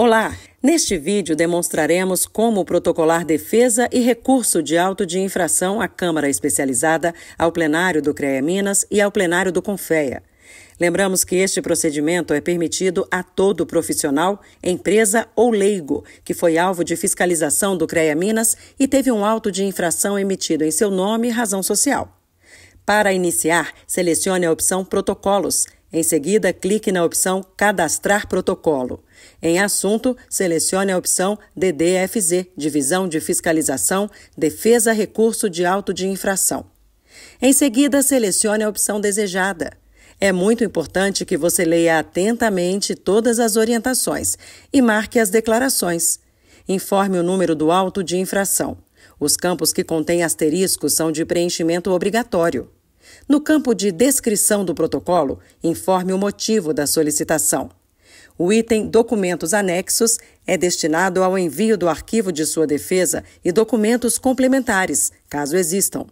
Olá! Neste vídeo demonstraremos como protocolar defesa e recurso de auto de infração à Câmara Especializada, ao plenário do CREA Minas e ao plenário do CONFEA. Lembramos que este procedimento é permitido a todo profissional, empresa ou leigo que foi alvo de fiscalização do CREA Minas e teve um auto de infração emitido em seu nome e razão social. Para iniciar, selecione a opção Protocolos em seguida, clique na opção Cadastrar Protocolo. Em Assunto, selecione a opção DDFZ Divisão de Fiscalização, Defesa Recurso de Auto de Infração. Em seguida, selecione a opção desejada. É muito importante que você leia atentamente todas as orientações e marque as declarações. Informe o número do auto de infração. Os campos que contêm asteriscos são de preenchimento obrigatório. No campo de descrição do protocolo, informe o motivo da solicitação. O item Documentos Anexos é destinado ao envio do arquivo de sua defesa e documentos complementares, caso existam.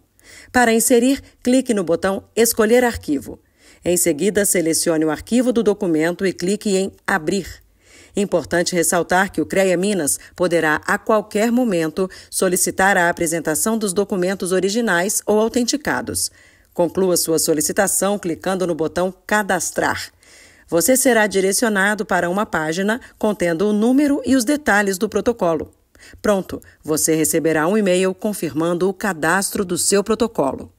Para inserir, clique no botão Escolher arquivo. Em seguida, selecione o arquivo do documento e clique em Abrir. Importante ressaltar que o CREA Minas poderá, a qualquer momento, solicitar a apresentação dos documentos originais ou autenticados. Conclua sua solicitação clicando no botão Cadastrar. Você será direcionado para uma página contendo o número e os detalhes do protocolo. Pronto, você receberá um e-mail confirmando o cadastro do seu protocolo.